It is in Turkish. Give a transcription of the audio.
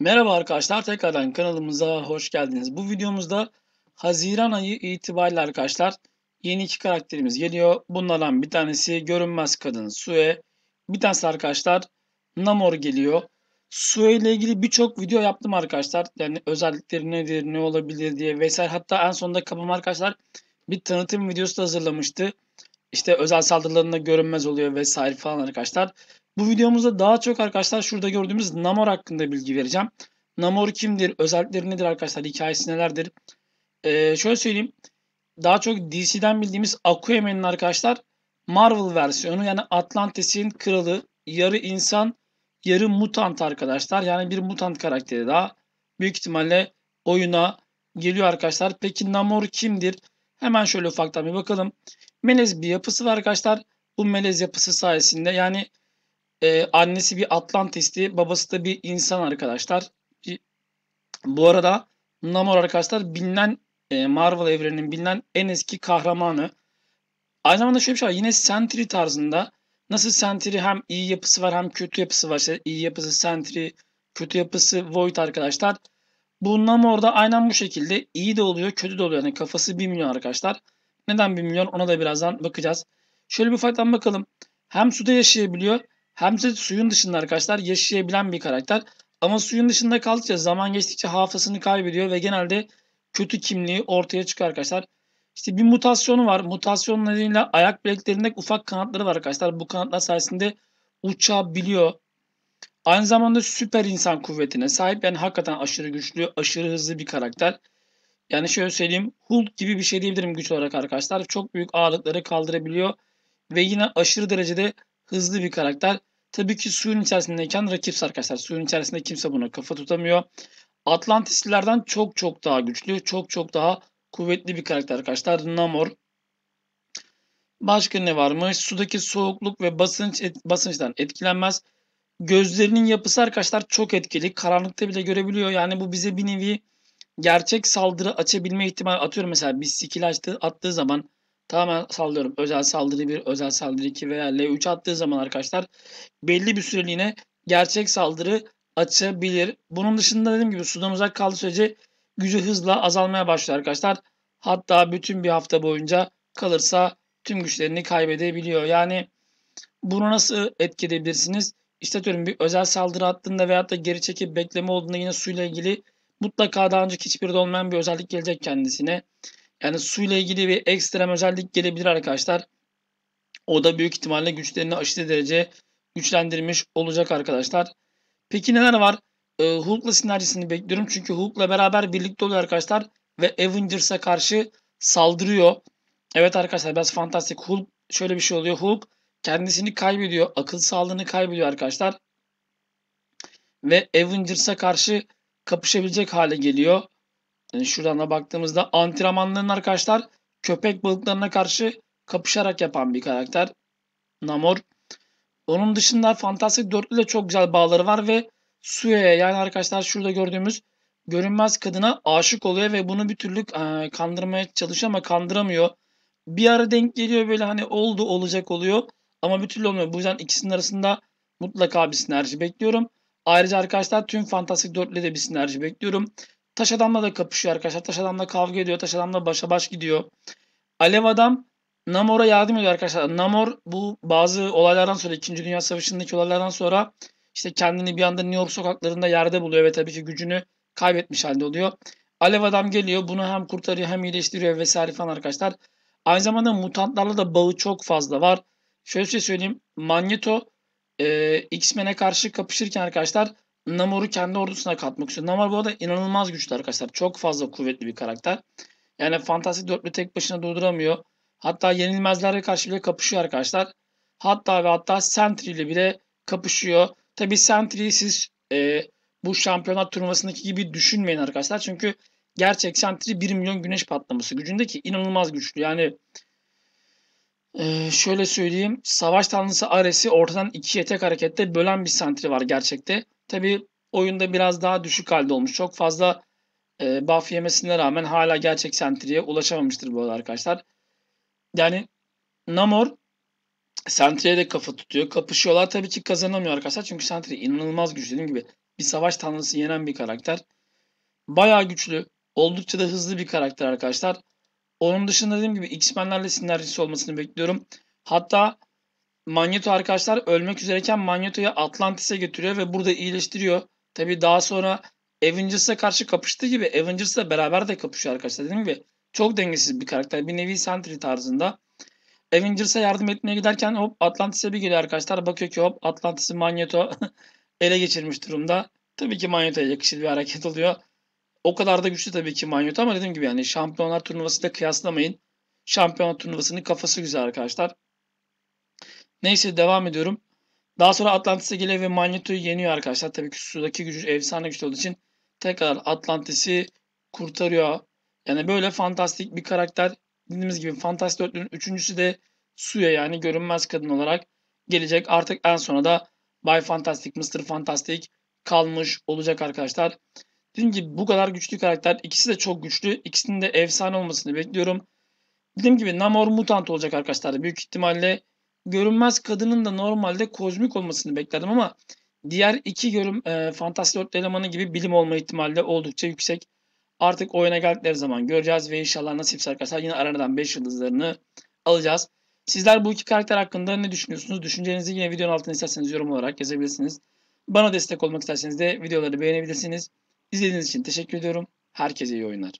Merhaba arkadaşlar tekrardan kanalımıza hoş geldiniz. Bu videomuzda Haziran ayı itibariyle arkadaşlar yeni iki karakterimiz geliyor. Bunlardan bir tanesi Görünmez Kadın Sue. Bir tanesi arkadaşlar Namor geliyor. Sue ile ilgili birçok video yaptım arkadaşlar. Yani özellikleri nedir, ne olabilir diye vesaire. Hatta en sonunda kapım arkadaşlar bir tanıtım videosu da hazırlamıştı işte özel saldırılarında görünmez oluyor vesaire falan arkadaşlar. Bu videomuzda daha çok arkadaşlar şurada gördüğümüz Namor hakkında bilgi vereceğim. Namor kimdir? Özellikleri nedir arkadaşlar? Hikayesi nelerdir? Ee, şöyle söyleyeyim. Daha çok DC'den bildiğimiz Aquaman'ın arkadaşlar Marvel versiyonu yani Atlantis'in kralı yarı insan yarı mutant arkadaşlar. Yani bir mutant karakteri daha. Büyük ihtimalle oyuna geliyor arkadaşlar. Peki Namor kimdir? Hemen şöyle ufaktan bir bakalım melez bir yapısı var arkadaşlar. Bu melez yapısı sayesinde yani e, annesi bir Atlantis'ti, babası da bir insan arkadaşlar. Bu arada Namor arkadaşlar bilinen e, Marvel evreninin bilinen en eski kahramanı. Aynı zamanda şöyle bir şey var. Yine Sentry tarzında nasıl Sentry hem iyi yapısı var hem kötü yapısı var. İşte iyi yapısı Sentry, kötü yapısı Void arkadaşlar. Bu Namor da aynen bu şekilde iyi de oluyor, kötü de oluyor. Yani kafası bir bilmiyor arkadaşlar. Neden 1 milyon ona da birazdan bakacağız. Şöyle bir ufaktan bakalım. Hem suda yaşayabiliyor hem de suyun dışında arkadaşlar yaşayabilen bir karakter. Ama suyun dışında kaldıkça zaman geçtikçe hafızasını kaybediyor ve genelde kötü kimliği ortaya çıkıyor arkadaşlar. İşte bir mutasyonu var. Mutasyon nedeniyle ayak bileklerinde ufak kanatları var arkadaşlar. Bu kanatlar sayesinde uçabiliyor. Aynı zamanda süper insan kuvvetine sahip. Yani hakikaten aşırı güçlü, aşırı hızlı bir karakter. Yani şöyle söyleyeyim Hulk gibi bir şey diyebilirim güç olarak arkadaşlar. Çok büyük ağırlıkları kaldırabiliyor. Ve yine aşırı derecede hızlı bir karakter. Tabii ki suyun içerisindeyken rakips arkadaşlar. Suyun içerisinde kimse buna kafa tutamıyor. Atlantislilerden çok çok daha güçlü. Çok çok daha kuvvetli bir karakter arkadaşlar. Namor. Başka ne varmış? Sudaki soğukluk ve basınç et, basınçtan etkilenmez. Gözlerinin yapısı arkadaşlar çok etkili. Karanlıkta bile görebiliyor. Yani bu bize bir nevi gerçek saldırı açabilme ihtimali atıyorum mesela bir skill açtı, attığı zaman tamamen sallıyorum. Özel saldırı 1, özel saldırı 2 veya L3 attığı zaman arkadaşlar belli bir süreliğine gerçek saldırı açabilir. Bunun dışında dediğim gibi sudan uzak kaldı sürece gücü hızla azalmaya başlıyor arkadaşlar. Hatta bütün bir hafta boyunca kalırsa tüm güçlerini kaybedebiliyor. Yani bunu nasıl etkileyebilirsiniz? İşte diyorum bir özel saldırı attığında veyahut da geri çekip bekleme olduğunda yine suyla ilgili Mutlaka daha önce hiçbir de olmayan bir özellik gelecek kendisine. Yani su ile ilgili bir ekstrem özellik gelebilir arkadaşlar. O da büyük ihtimalle güçlerini aşırı derece güçlendirmiş olacak arkadaşlar. Peki neler var? Ee, Hulk'la sinerjisini bekliyorum. Çünkü Hulk'la beraber birlikte oluyor arkadaşlar. Ve Avengers'a karşı saldırıyor. Evet arkadaşlar biraz fantastik. Hulk şöyle bir şey oluyor. Hulk kendisini kaybediyor. Akıl sağlığını kaybediyor arkadaşlar. Ve Avengers'a karşı kapışabilecek hale geliyor. Yani şuradan da baktığımızda antrenmanlarını arkadaşlar köpek balıklarına karşı kapışarak yapan bir karakter. Namor. Onun dışında Fantastic Dörtlü ile çok güzel bağları var ve Sue'ye yani arkadaşlar şurada gördüğümüz görünmez kadına aşık oluyor ve bunu bir türlü e, kandırmaya çalışıyor ama kandıramıyor. Bir ara denk geliyor böyle hani oldu olacak oluyor ama bir türlü olmuyor. Bu yüzden ikisinin arasında mutlaka bir sinerji bekliyorum. Ayrıca arkadaşlar tüm Fantastik Dörtlü de bir sinerji bekliyorum. Taş Adam'la da kapışıyor arkadaşlar. Taş Adam'la kavga ediyor. Taş Adam'la başa baş gidiyor. Alev Adam Namor'a yardım ediyor arkadaşlar. Namor bu bazı olaylardan sonra 2. Dünya Savaşı'ndaki olaylardan sonra işte kendini bir anda New York sokaklarında yerde buluyor ve tabii ki gücünü kaybetmiş halde oluyor. Alev adam geliyor bunu hem kurtarıyor hem iyileştiriyor vesaire falan arkadaşlar. Aynı zamanda mutantlarla da bağı çok fazla var. Şöyle şey söyleyeyim Magneto e, X-Men'e karşı kapışırken arkadaşlar Namor'u kendi ordusuna katmak istiyor. Namor bu arada inanılmaz güçlü arkadaşlar. Çok fazla kuvvetli bir karakter. Yani Fantastik Dörtlü tek başına durduramıyor. Hatta yenilmezlere karşı bile kapışıyor arkadaşlar. Hatta ve hatta Sentry ile bile kapışıyor. Tabi Sentry'yi siz e, bu şampiyonat turnuvasındaki gibi düşünmeyin arkadaşlar. Çünkü gerçek Sentry 1 milyon güneş patlaması gücündeki inanılmaz güçlü. Yani ee, şöyle söyleyeyim. Savaş Tanrısı Ares'i ortadan iki tek harekette bölen bir santri var gerçekte. Tabi oyunda biraz daha düşük halde olmuş. Çok fazla e, buff yemesine rağmen hala gerçek sentriye ulaşamamıştır bu arkadaşlar. Yani Namor sentriye de kafa tutuyor. Kapışıyorlar tabii ki kazanamıyor arkadaşlar. Çünkü sentri inanılmaz güçlü. Dediğim gibi bir savaş tanrısı yenen bir karakter. Bayağı güçlü. Oldukça da hızlı bir karakter arkadaşlar. Onun dışında dediğim gibi X-Men'lerle sinerjisi olmasını bekliyorum. Hatta Magneto arkadaşlar ölmek üzereyken Magneto'yu Atlantis'e götürüyor ve burada iyileştiriyor. Tabi daha sonra Avengers'a karşı kapıştığı gibi Avengers'la beraber de kapışıyor arkadaşlar. Dediğim gibi çok dengesiz bir karakter. Bir nevi Sentry tarzında. Avengers'a yardım etmeye giderken hop Atlantis'e bir geliyor arkadaşlar. Bakıyor ki hop Atlantis'i Magneto ele geçirmiş durumda. Tabii ki Magneto'ya yakışır bir hareket oluyor. O kadar da güçlü tabii ki Manyut ama dediğim gibi yani şampiyonlar turnuvasıyla kıyaslamayın. Şampiyonlar turnuvasının kafası güzel arkadaşlar. Neyse devam ediyorum. Daha sonra Atlantis'e geliyor ve Magneto'yu yeniyor arkadaşlar. Tabii ki sudaki gücü efsane güçlü olduğu için tekrar Atlantis'i kurtarıyor. Yani böyle fantastik bir karakter. Dediğimiz gibi Fantastik Dörtlüğün üçüncüsü de suya yani görünmez kadın olarak gelecek. Artık en sona da Bay Fantastic, Mr. Fantastic kalmış olacak arkadaşlar. Dediğim gibi bu kadar güçlü karakter. ikisi de çok güçlü. İkisinin de efsane olmasını bekliyorum. Dediğim gibi Namor mutant olacak arkadaşlar. Büyük ihtimalle görünmez kadının da normalde kozmik olmasını beklerdim ama diğer iki görüm e, Fantasy 4 elemanı gibi bilim olma ihtimali oldukça yüksek. Artık oyuna geldikleri zaman göreceğiz ve inşallah nasipse arkadaşlar yine aradan 5 yıldızlarını alacağız. Sizler bu iki karakter hakkında ne düşünüyorsunuz? düşüncenizi yine videonun altına isterseniz yorum olarak yazabilirsiniz. Bana destek olmak isterseniz de videoları beğenebilirsiniz. İzlediğiniz için teşekkür ediyorum. Herkese iyi oyunlar.